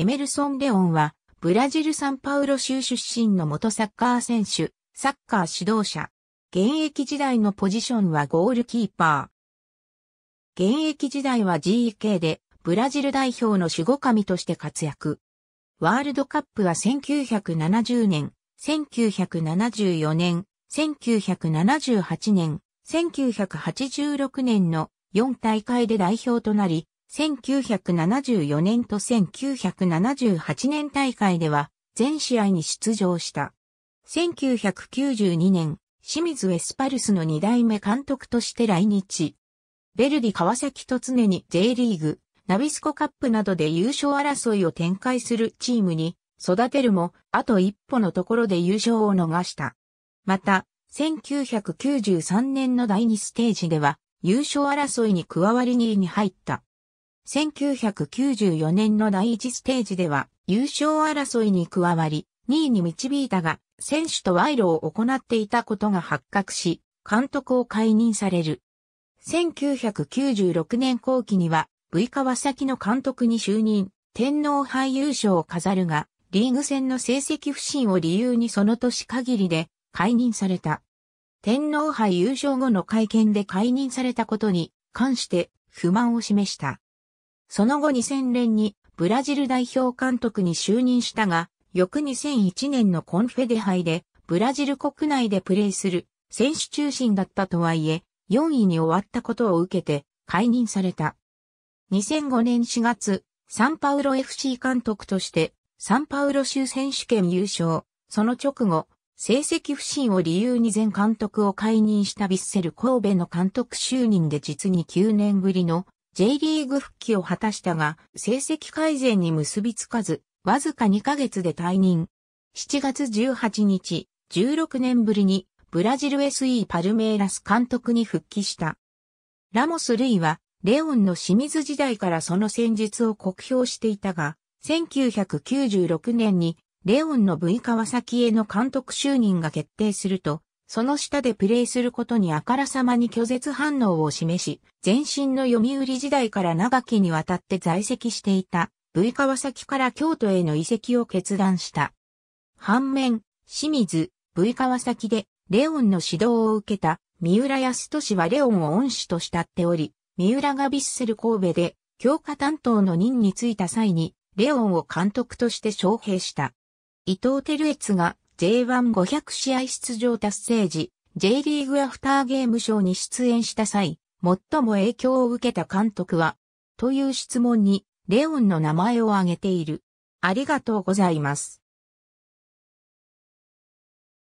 エメルソン・レオンは、ブラジル・サンパウロ州出身の元サッカー選手、サッカー指導者。現役時代のポジションはゴールキーパー。現役時代は g k で、ブラジル代表の守護神として活躍。ワールドカップは1970年、1974年、1978年、1986年の4大会で代表となり、1974年と1978年大会では全試合に出場した。1992年、清水エスパルスの2代目監督として来日。ベルディ川崎と常に J リーグ、ナビスコカップなどで優勝争いを展開するチームに育てるも、あと一歩のところで優勝を逃した。また、1993年の第2ステージでは、優勝争いに加わり2位に入った。1994年の第1ステージでは優勝争いに加わり、2位に導いたが、選手と賄賂を行っていたことが発覚し、監督を解任される。1996年後期には、V 川崎の監督に就任、天皇杯優勝を飾るが、リーグ戦の成績不振を理由にその年限りで解任された。天皇杯優勝後の会見で解任されたことに関して不満を示した。その後2000年にブラジル代表監督に就任したが、翌2001年のコンフェデ杯でブラジル国内でプレーする選手中心だったとはいえ、4位に終わったことを受けて解任された。2005年4月、サンパウロ FC 監督としてサンパウロ州選手権優勝。その直後、成績不振を理由に前監督を解任したビッセル神戸の監督就任で実に9年ぶりの J リーグ復帰を果たしたが、成績改善に結びつかず、わずか2ヶ月で退任。7月18日、16年ぶりに、ブラジル SE パルメイラス監督に復帰した。ラモス・ルイは、レオンの清水時代からその戦術を酷評していたが、1996年に、レオンの V 川崎への監督就任が決定すると、その下でプレイすることにあからさまに拒絶反応を示し、前身の読売時代から長きにわたって在籍していた、V 川崎から京都への移籍を決断した。反面、清水、V 川崎で、レオンの指導を受けた、三浦康俊はレオンを恩師と慕っており、三浦がビッセル神戸で、教科担当の任に就いた際に、レオンを監督として招聘した。伊藤輝悦が J1500 試合出場達成時、J リーグアフターゲーム賞に出演した際、最も影響を受けた監督は、という質問に、レオンの名前を挙げている。ありがとうございます。